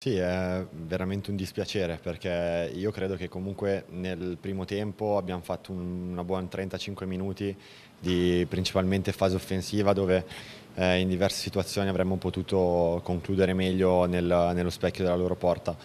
Sì, è veramente un dispiacere perché io credo che comunque nel primo tempo abbiamo fatto un, una buona 35 minuti di principalmente fase offensiva dove eh, in diverse situazioni avremmo potuto concludere meglio nel, nello specchio della loro porta.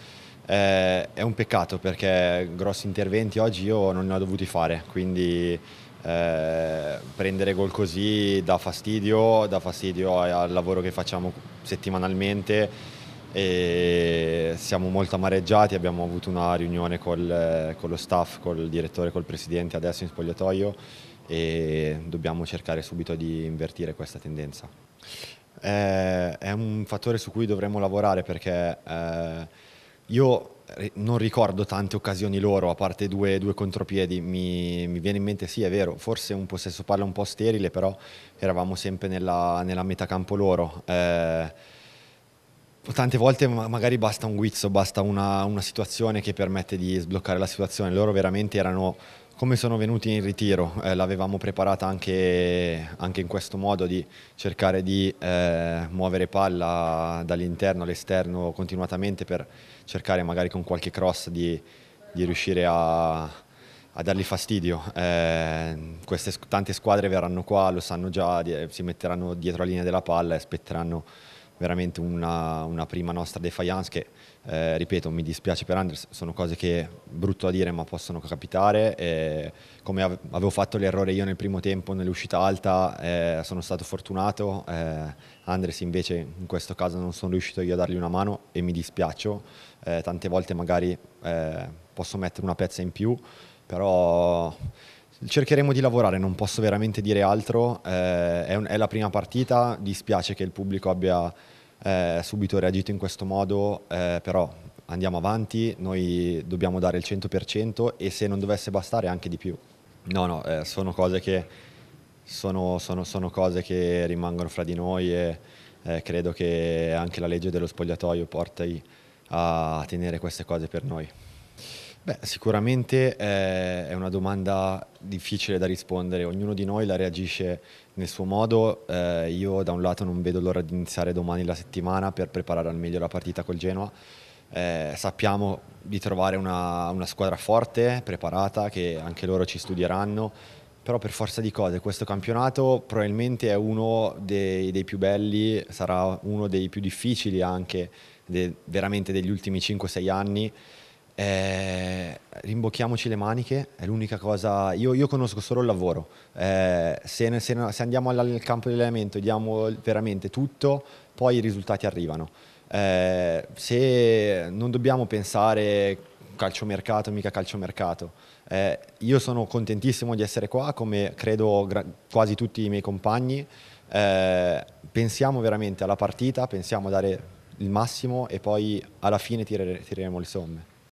Eh, è un peccato perché grossi interventi oggi io non ne ho dovuti fare, quindi eh, prendere gol così dà fastidio, dà fastidio al lavoro che facciamo settimanalmente e siamo molto amareggiati, abbiamo avuto una riunione col, con lo staff, col direttore, col presidente adesso in spogliatoio e dobbiamo cercare subito di invertire questa tendenza. Eh, è un fattore su cui dovremmo lavorare perché eh, io non ricordo tante occasioni loro, a parte due, due contropiedi, mi, mi, viene in mente sì è vero, forse un possesso parla un po' sterile, però eravamo sempre nella, nella metà campo loro. Eh, tante volte magari basta un guizzo, basta una, una, situazione che permette di sbloccare la situazione. Loro veramente erano come sono venuti in ritiro, eh, l'avevamo preparata anche, anche, in questo modo di cercare di eh, muovere palla dall'interno all'esterno continuatamente per cercare magari con qualche cross di, di riuscire a, a dargli fastidio. Eh, queste tante squadre verranno qua, lo sanno già, eh, si metteranno dietro la linea della palla e aspetteranno veramente una, una prima nostra defiance che, eh, ripeto, mi dispiace per Anders, sono cose che brutto da dire ma possono capitare. E come avevo fatto l'errore io nel primo tempo, nell'uscita alta, eh, sono stato fortunato. Eh, Andres invece in questo caso non sono riuscito io a dargli una mano e mi dispiaccio. Eh, tante volte magari eh, posso mettere una pezza in più, però Cercheremo di lavorare, non posso veramente dire altro, eh, è, un, è, la prima partita, dispiace che il pubblico abbia eh, subito reagito in questo modo, eh, però andiamo avanti, noi dobbiamo dare il 100% e se non dovesse bastare anche di più. No, no, eh, sono cose, che, sono, sono, sono cose che rimangono fra di noi e eh, credo che anche la legge dello spogliatoio porti a tenere queste cose per noi. Beh, sicuramente eh, è una domanda difficile da rispondere, ognuno di noi la reagisce nel suo modo, eh, io da un lato non vedo l'ora di iniziare domani la settimana per preparare al meglio la partita col Genoa, eh, sappiamo di trovare una, una squadra forte, preparata, che anche loro ci studieranno, però per forza di cose questo campionato probabilmente è uno dei, dei più belli, sarà uno dei più difficili anche de, veramente degli ultimi 5-6 anni eh, rimbocchiamoci le maniche, è l'unica cosa. Io, io conosco solo il lavoro. Eh, se, se, se, andiamo alla, nel campo dell'allenamento e diamo veramente tutto, poi i risultati arrivano. Eh, se non dobbiamo pensare calciomercato, mica calciomercato. Eh, io sono contentissimo di essere qua, come credo gra- quasi tutti i miei compagni. Eh, pensiamo veramente alla partita, pensiamo a dare il massimo e poi alla fine tirere, tireremo le somme.